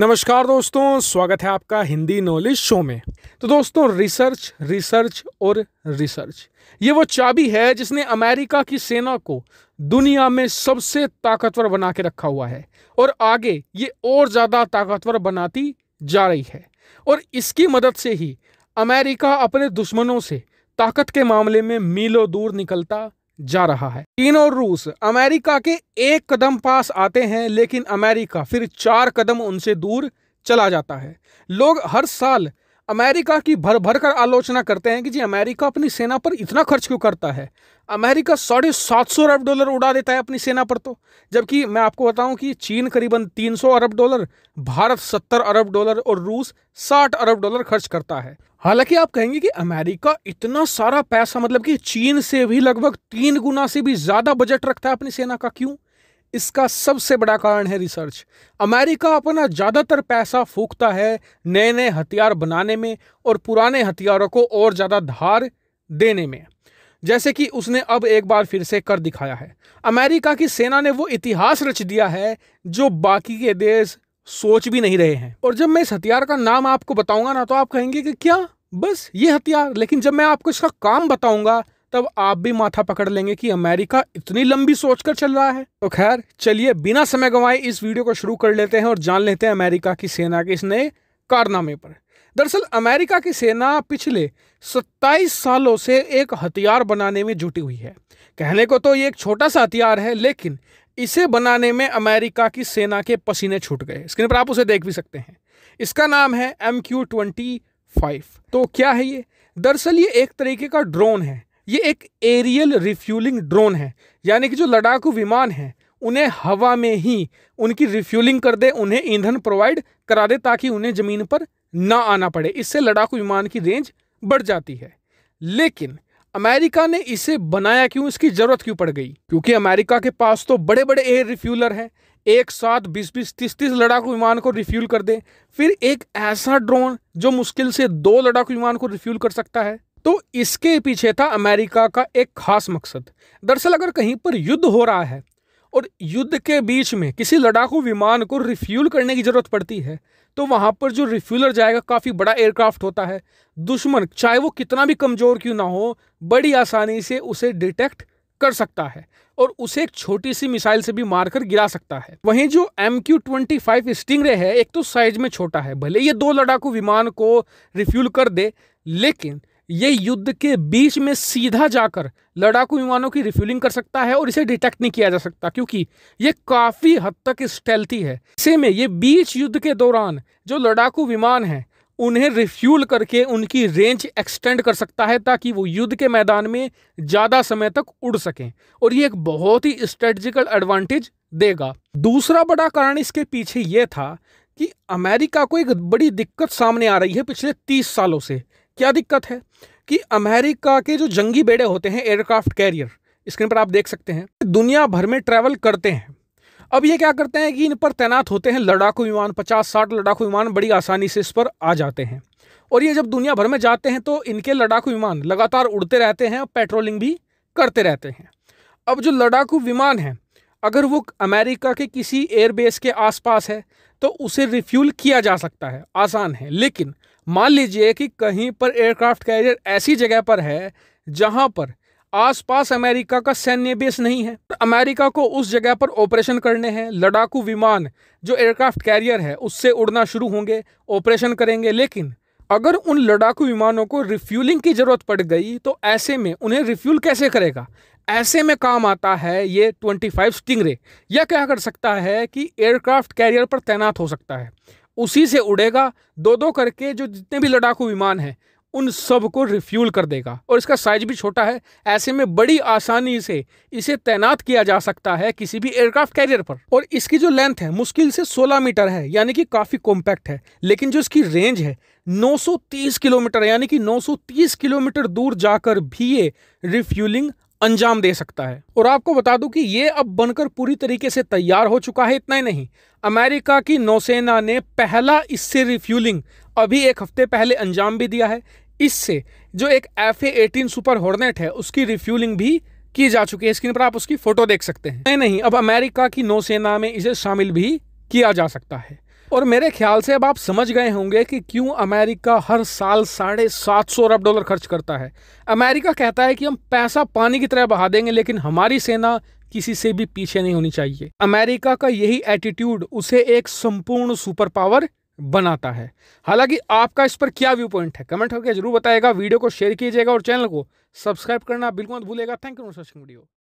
नमस्कार दोस्तों स्वागत है आपका हिंदी नॉलेज शो में तो दोस्तों रिसर्च रिसर्च और रिसर्च ये वो चाबी है जिसने अमेरिका की सेना को दुनिया में सबसे ताकतवर बना के रखा हुआ है और आगे ये और ज़्यादा ताकतवर बनाती जा रही है और इसकी मदद से ही अमेरिका अपने दुश्मनों से ताकत के मामले में मीलों दूर निकलता जा रहा है चीन और रूस अमेरिका के एक कदम पास आते हैं लेकिन अमेरिका फिर चार कदम उनसे दूर चला जाता है लोग हर साल अमेरिका की भर भर कर आलोचना करते हैं कि जी अमेरिका अपनी सेना पर इतना खर्च क्यों करता है अमेरिका साढ़े सात सौ अरब डॉलर उड़ा देता है अपनी सेना पर तो जबकि मैं आपको बताऊं कि चीन करीबन तीन सौ अरब डॉलर भारत सत्तर अरब डॉलर और रूस साठ अरब डॉलर खर्च करता है हालांकि आप कहेंगे कि अमेरिका इतना सारा पैसा मतलब कि चीन से भी लगभग तीन गुना से भी ज़्यादा बजट रखता है अपनी सेना का क्यों इसका सबसे बड़ा कारण है रिसर्च अमेरिका अपना ज़्यादातर पैसा फूकता है नए नए हथियार बनाने में और पुराने हथियारों को और ज़्यादा धार देने में जैसे कि उसने अब एक बार फिर से कर दिखाया है अमेरिका की सेना ने वो इतिहास रच दिया है जो बाकी के देश सोच भी नहीं रहे हैं और जब मैं इस हथियार का नाम आपको बताऊंगा ना तो आप कहेंगे कि क्या बस ये हथियार लेकिन जब मैं आपको इसका काम बताऊंगा तब आप भी माथा पकड़ लेंगे कि अमेरिका इतनी लंबी सोचकर चल रहा है तो खैर चलिए बिना समय गंवाए इस वीडियो को शुरू कर लेते हैं और जान लेते हैं अमेरिका की सेना के इस नए कारनामे पर दरअसल अमेरिका की सेना पिछले 27 सालों से एक हथियार बनाने में जुटी हुई है कहने को तो ये एक छोटा सा हथियार है लेकिन इसे बनाने में अमेरिका की सेना के पसीने छूट गए स्क्रीन पर आप उसे देख भी सकते हैं इसका नाम है एम क्यू ट्वेंटी फाइव तो क्या है ये दरअसल ये एक तरीके का ड्रोन है ये एक एरियल रिफ्यूलिंग ड्रोन है यानी कि जो लड़ाकू विमान हैं उन्हें हवा में ही उनकी रिफ्यूलिंग कर दे उन्हें ईंधन प्रोवाइड करा दे ताकि उन्हें ज़मीन पर ना आना पड़े इससे लड़ाकू विमान की रेंज बढ़ जाती है लेकिन अमेरिका ने इसे बनाया क्यों इसकी ज़रूरत क्यों पड़ गई क्योंकि अमेरिका के पास तो बड़े बड़े एयर रिफ्यूलर हैं एक साथ बीस बीस तीस तीस लड़ाकू विमान को रिफ्यूल कर दे फिर एक ऐसा ड्रोन जो मुश्किल से दो लड़ाकू विमान को रिफ्यूल कर सकता है तो इसके पीछे था अमेरिका का एक खास मकसद दरअसल अगर कहीं पर युद्ध हो रहा है और युद्ध के बीच में किसी लड़ाकू विमान को रिफ्यूल करने की ज़रूरत पड़ती है तो वहाँ पर जो रिफ्यूलर जाएगा काफ़ी बड़ा एयरक्राफ्ट होता है दुश्मन चाहे वो कितना भी कमज़ोर क्यों ना हो बड़ी आसानी से उसे डिटेक्ट कर सकता है और उसे एक छोटी सी मिसाइल से भी मारकर गिरा सकता है वहीं जो M Q twenty five stingray है एक तो साइज में छोटा है भले ये दो लड़ाकू विमान को रिफ्यूल कर दे लेकिन ये युद्ध के बीच में सीधा जाकर लड़ाकू विमानों की रिफ्यूलिंग कर सकता है और इसे डिटेक्ट नहीं किया जा सकता क्योंकि ये काफ़ी हद तक स्टेल्थी है इसे में ये बीच युद्ध के दौरान जो लड़ाकू विमान हैं उन्हें रिफ्यूल करके उनकी रेंज एक्सटेंड कर सकता है ताकि वो युद्ध के मैदान में ज़्यादा समय तक उड़ सकें और ये एक बहुत ही स्ट्रेटजिकल एडवांटेज देगा दूसरा बड़ा कारण इसके पीछे ये था कि अमेरिका को एक बड़ी दिक्कत सामने आ रही है पिछले तीस सालों से क्या दिक्कत है कि अमेरिका के जो जंगी बेड़े होते हैं एयरक्राफ्ट कैरियर स्क्रीन पर आप देख सकते हैं दुनिया भर में ट्रैवल करते हैं अब ये क्या करते हैं कि इन पर तैनात होते हैं लड़ाकू विमान पचास साठ लड़ाकू विमान बड़ी आसानी से इस पर आ जाते हैं और ये जब दुनिया भर में जाते हैं तो इनके लड़ाकू विमान लगातार उड़ते रहते हैं और पेट्रोलिंग भी करते रहते हैं अब जो लड़ाकू विमान हैं अगर वो अमेरिका के किसी एयरबेस के आसपास है तो उसे रिफ्यूल किया जा सकता है आसान है लेकिन मान लीजिए कि कहीं पर एयरक्राफ्ट कैरियर ऐसी जगह पर है जहां पर आसपास अमेरिका का सैन्य बेस नहीं है तो अमेरिका को उस जगह पर ऑपरेशन करने हैं लड़ाकू विमान जो एयरक्राफ्ट कैरियर है उससे उड़ना शुरू होंगे ऑपरेशन करेंगे लेकिन अगर उन लड़ाकू विमानों को रिफ्यूलिंग की ज़रूरत पड़ गई तो ऐसे में उन्हें रिफ्यूल कैसे करेगा ऐसे में काम आता है ये 25 स्टिंगरे यह क्या कर सकता है कि एयरक्राफ्ट कैरियर पर तैनात हो सकता है उसी से उड़ेगा दो दो करके जो जितने भी लड़ाकू विमान हैं उन सब को रिफ्यूल कर देगा और इसका साइज भी छोटा है ऐसे में बड़ी आसानी से इसे तैनात किया जा सकता है किसी भी एयरक्राफ्ट कैरियर पर और इसकी जो लेंथ है मुश्किल से 16 मीटर है यानी कि काफ़ी कॉम्पैक्ट है लेकिन जो इसकी रेंज है 930 किलोमीटर यानी कि 930 किलोमीटर दूर जाकर भी ये रिफ्यूलिंग अंजाम दे सकता है और आपको बता दूं कि ये अब बनकर पूरी तरीके से तैयार हो चुका है इतना ही नहीं अमेरिका की नौसेना ने पहला इससे रिफ्यूलिंग अभी एक हफ्ते पहले अंजाम भी दिया है इससे जो एक F A eighteen super hornet है उसकी रिफ्यूलिंग भी की जा चुकी है स्क्रीन पर आप उसकी फोटो देख सकते हैं नहीं नहीं अब अमेरिका की नौसेना में इसे शामिल भी किया जा सकता है और मेरे ख्याल से अब आप समझ गए होंगे कि क्यों अमेरिका हर साल साढ़े सात सौ अरब डॉलर खर्च करता है अमेरिका कहता है कि हम पैसा पानी की तरह बहा देंगे लेकिन हमारी सेना किसी से भी पीछे नहीं होनी चाहिए अमेरिका का यही एटीट्यूड उसे एक संपूर्ण सुपर पावर बनाता है हालांकि आपका इस पर क्या व्यू पॉइंट है कमेंट करके जरूर बताएगा वीडियो को शेयर कीजिएगा और चैनल को सब्सक्राइब करना बिल्कुल मत भूलेगा thank you for watching video